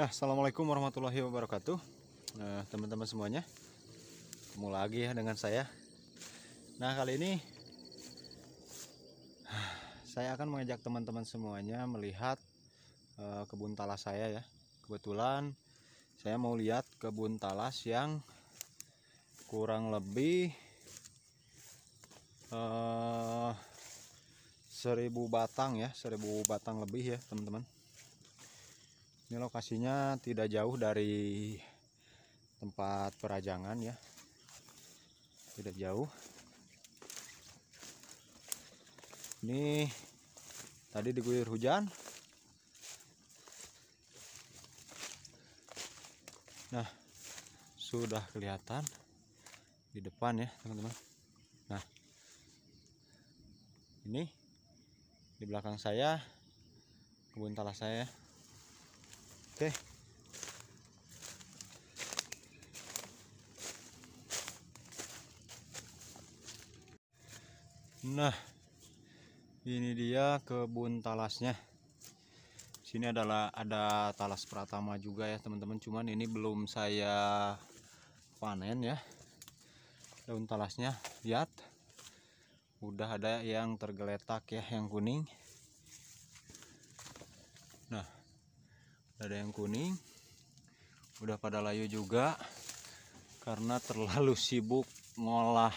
Ya, assalamualaikum warahmatullahi wabarakatuh, eh, teman-teman nah, semuanya. Ketemu lagi ya dengan saya. Nah, kali ini saya akan mengajak teman-teman semuanya melihat uh, kebun talas saya ya. Kebetulan saya mau lihat kebun talas yang kurang lebih uh, eh, 1000 batang ya, seribu batang lebih ya, teman-teman ini lokasinya tidak jauh dari tempat perajangan ya tidak jauh ini tadi diguyur hujan nah sudah kelihatan di depan ya teman-teman nah ini di belakang saya kebun talas saya ya. Oke. Nah, ini dia kebun talasnya. Sini adalah ada talas pratama juga ya, teman-teman. Cuman ini belum saya panen ya. Daun talasnya, lihat. Udah ada yang tergeletak ya, yang kuning. Nah, ada yang kuning udah pada layu juga karena terlalu sibuk mengolah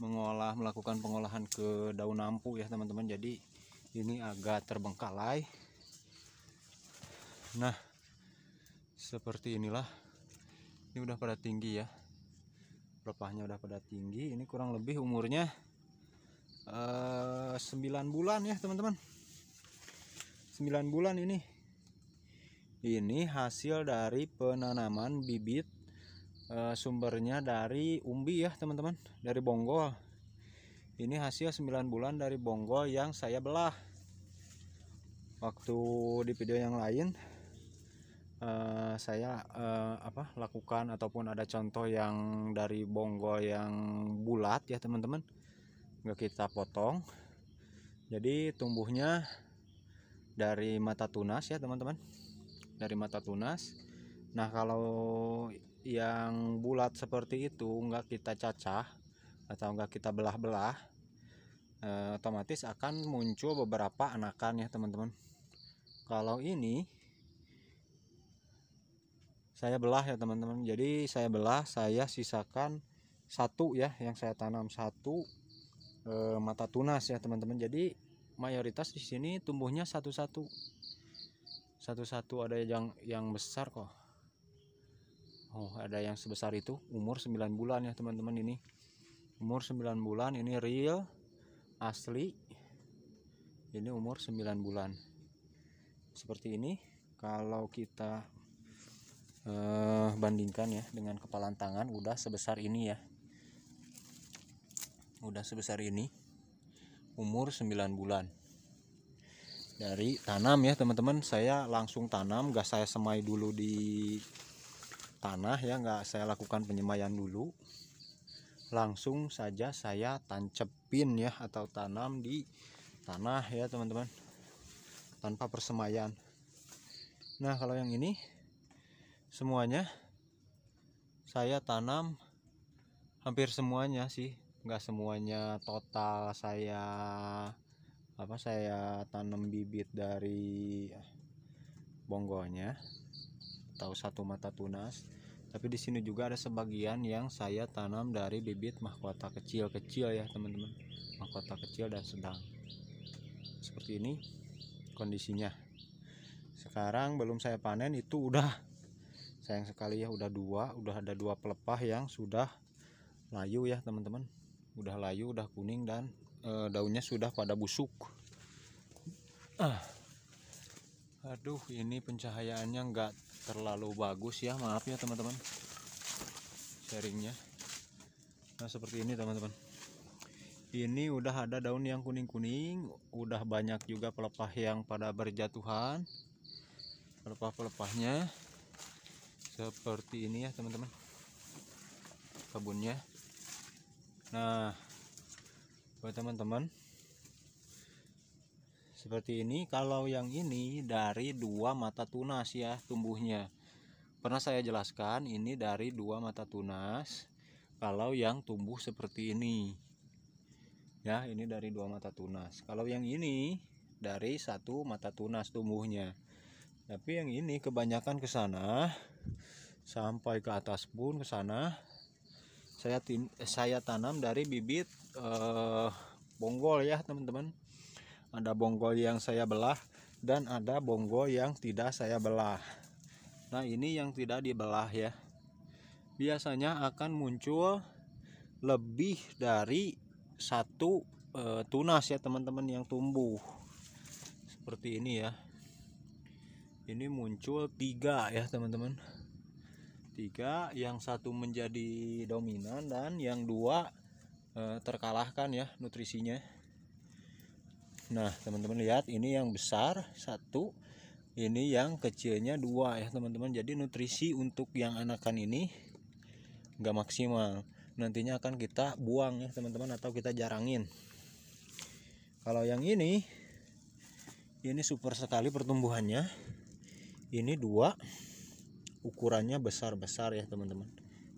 mengolah melakukan pengolahan ke daun ampu ya teman-teman jadi ini agak terbengkalai nah seperti inilah ini udah pada tinggi ya lepahnya udah pada tinggi ini kurang lebih umurnya eh, 9 bulan ya teman-teman 9 bulan ini ini hasil dari penanaman bibit e, sumbernya dari umbi ya teman-teman dari bonggol ini hasil 9 bulan dari bonggol yang saya belah waktu di video yang lain Uh, saya uh, apa lakukan ataupun ada contoh yang dari bonggol yang bulat ya teman-teman nggak kita potong jadi tumbuhnya dari mata tunas ya teman-teman dari mata tunas nah kalau yang bulat seperti itu enggak kita cacah atau enggak kita belah-belah eh, otomatis akan muncul beberapa anakan ya teman-teman kalau ini saya belah ya teman-teman jadi saya belah saya sisakan satu ya yang saya tanam satu eh, mata tunas ya teman-teman jadi mayoritas di sini tumbuhnya satu-satu satu-satu ada yang yang besar kok Oh ada yang sebesar itu umur 9 bulan ya teman-teman ini umur 9 bulan ini real asli ini umur 9 bulan seperti ini kalau kita eh, bandingkan ya dengan kepalan tangan udah sebesar ini ya udah sebesar ini umur 9 bulan dari tanam ya teman-teman saya langsung tanam gak saya semai dulu di tanah ya gak saya lakukan penyemaian dulu langsung saja saya tancepin ya atau tanam di tanah ya teman-teman tanpa persemaian nah kalau yang ini semuanya saya tanam hampir semuanya sih nggak semuanya total saya apa saya tanam bibit dari bonggolnya atau satu mata tunas tapi di sini juga ada sebagian yang saya tanam dari bibit mahkota kecil-kecil ya teman-teman mahkota kecil dan sedang seperti ini kondisinya sekarang belum saya panen itu udah sayang sekali ya udah dua udah ada dua pelepah yang sudah layu ya teman-teman udah layu udah kuning dan Eh, daunnya sudah pada busuk ah. aduh ini pencahayaannya nggak terlalu bagus ya maaf ya teman-teman sharingnya nah seperti ini teman-teman ini udah ada daun yang kuning-kuning udah banyak juga pelepah yang pada berjatuhan pelepah-pelepahnya seperti ini ya teman-teman kebunnya nah buat teman-teman seperti ini kalau yang ini dari dua mata tunas ya tumbuhnya pernah saya jelaskan ini dari dua mata tunas kalau yang tumbuh seperti ini ya ini dari dua mata tunas kalau yang ini dari satu mata tunas tumbuhnya tapi yang ini kebanyakan ke sana sampai ke atas pun ke sana saya tin eh, saya tanam dari bibit eh, bonggol ya teman-teman ada bonggol yang saya belah dan ada bonggol yang tidak saya belah nah ini yang tidak dibelah ya biasanya akan muncul lebih dari satu e, tunas ya teman-teman yang tumbuh seperti ini ya ini muncul tiga ya teman-teman tiga yang satu menjadi dominan dan yang dua e, terkalahkan ya nutrisinya nah teman-teman lihat ini yang besar satu ini yang kecilnya dua ya teman-teman jadi nutrisi untuk yang anakan ini nggak maksimal nantinya akan kita buang ya teman-teman atau kita jarangin kalau yang ini ini super sekali pertumbuhannya ini dua ukurannya besar-besar ya teman-teman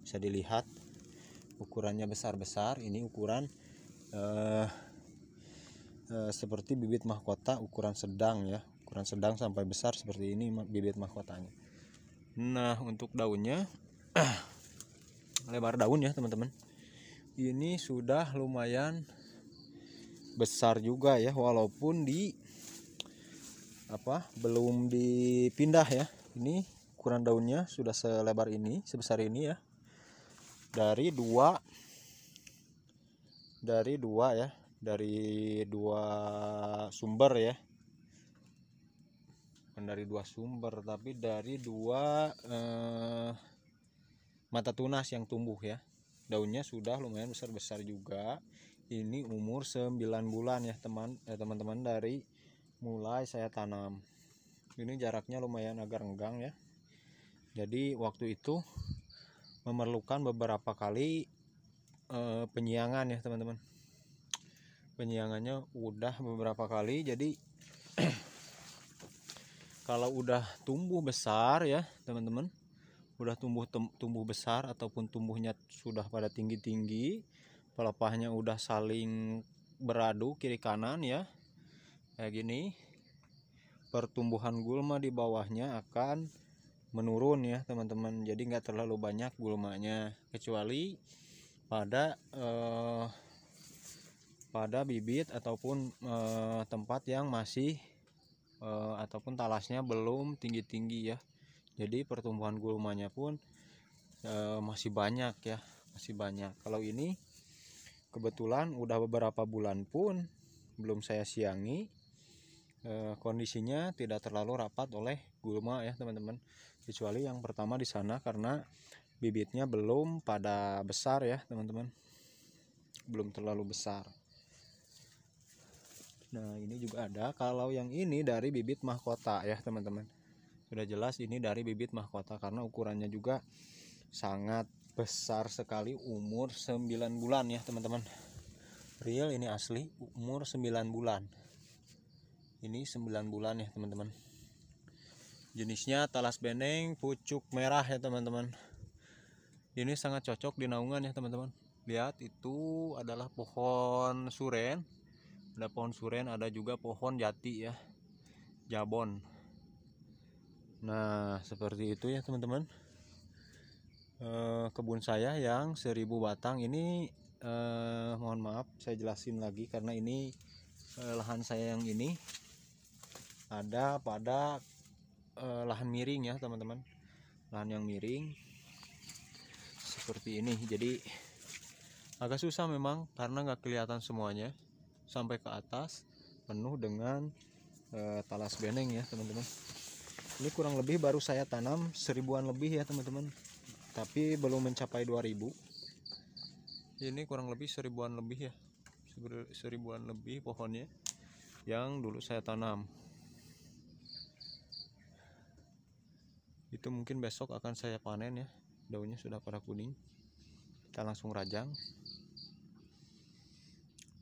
bisa dilihat ukurannya besar-besar ini ukuran eh, eh, seperti bibit mahkota ukuran sedang ya ukuran sedang sampai besar seperti ini bibit mahkotanya nah untuk daunnya lebar daun ya teman-teman ini sudah lumayan besar juga ya walaupun di apa belum dipindah ya ini ukuran daunnya sudah selebar ini sebesar ini ya dari dua dari dua ya dari dua sumber ya bukan dari dua sumber tapi dari dua eh, mata tunas yang tumbuh ya daunnya sudah lumayan besar besar juga ini umur 9 bulan ya teman eh, teman-teman dari mulai saya tanam ini jaraknya lumayan agak renggang ya jadi waktu itu memerlukan beberapa kali eh, penyiangan ya teman-teman penyiangannya udah beberapa kali jadi kalau udah tumbuh besar ya teman-teman udah tumbuh tumbuh besar ataupun tumbuhnya sudah pada tinggi-tinggi pelepahnya udah saling beradu kiri kanan ya kayak gini pertumbuhan gulma di bawahnya akan menurun ya teman-teman jadi nggak terlalu banyak gulmanya kecuali pada eh, pada bibit ataupun eh, tempat yang masih eh, ataupun talasnya belum tinggi-tinggi ya jadi pertumbuhan gulmanya pun eh, masih banyak ya masih banyak kalau ini kebetulan udah beberapa bulan pun belum saya siangi eh, kondisinya tidak terlalu rapat oleh gulma ya teman-teman kecuali yang pertama di sana karena bibitnya belum pada besar ya teman-teman belum terlalu besar nah ini juga ada kalau yang ini dari bibit mahkota ya teman-teman sudah jelas ini dari bibit mahkota karena ukurannya juga sangat besar sekali umur 9 bulan ya teman-teman real ini asli umur 9 bulan ini 9 bulan ya teman-teman jenisnya talas beneng pucuk merah ya teman-teman ini sangat cocok di naungan ya teman-teman lihat itu adalah pohon suren ada pohon suren ada juga pohon jati ya jabon nah seperti itu ya teman-teman eh, kebun saya yang seribu batang ini eh, mohon maaf saya jelasin lagi karena ini eh, lahan saya yang ini ada pada uh, lahan miring ya teman-teman lahan yang miring seperti ini jadi agak susah memang karena nggak kelihatan semuanya sampai ke atas penuh dengan uh, talas beneng ya teman-teman ini kurang lebih baru saya tanam seribuan lebih ya teman-teman tapi belum mencapai 2000 ini kurang lebih seribuan lebih ya seribuan lebih pohonnya yang dulu saya tanam itu mungkin besok akan saya panen ya daunnya sudah pada kuning kita langsung rajang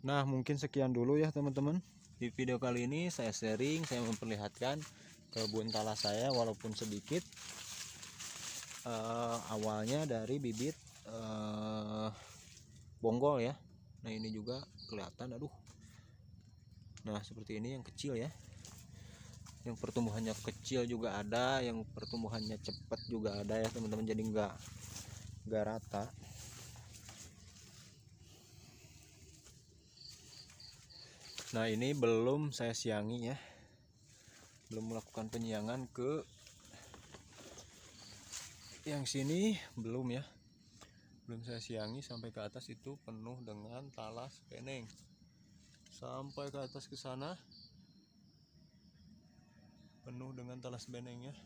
nah mungkin sekian dulu ya teman-teman di video kali ini saya sharing saya memperlihatkan kebun talas saya walaupun sedikit uh, awalnya dari bibit uh, bonggol ya nah ini juga kelihatan aduh nah seperti ini yang kecil ya yang pertumbuhannya kecil juga ada yang pertumbuhannya cepat juga ada ya teman-teman jadi enggak enggak rata nah ini belum saya siangi ya belum melakukan penyiangan ke yang sini belum ya belum saya siangi sampai ke atas itu penuh dengan talas pening. sampai ke atas ke sana penuh dengan talas beneng ya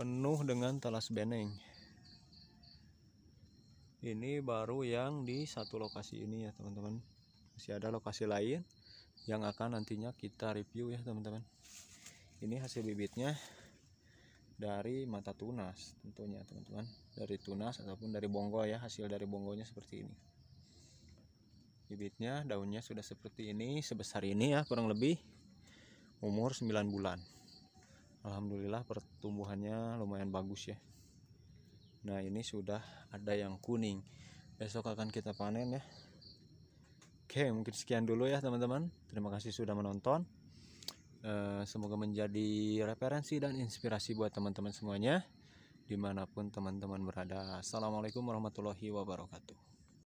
penuh dengan talas beneng ini baru yang di satu lokasi ini ya teman-teman masih ada lokasi lain yang akan nantinya kita review ya teman-teman ini hasil bibitnya dari mata tunas tentunya teman-teman dari tunas ataupun dari bonggol ya hasil dari bonggolnya seperti ini bibitnya daunnya sudah seperti ini sebesar ini ya kurang lebih umur 9 bulan Alhamdulillah pertumbuhannya lumayan bagus ya Nah ini sudah ada yang kuning Besok akan kita panen ya Oke mungkin sekian dulu ya teman-teman Terima kasih sudah menonton eh, Semoga menjadi referensi dan inspirasi buat teman-teman semuanya Dimanapun teman-teman berada Assalamualaikum warahmatullahi wabarakatuh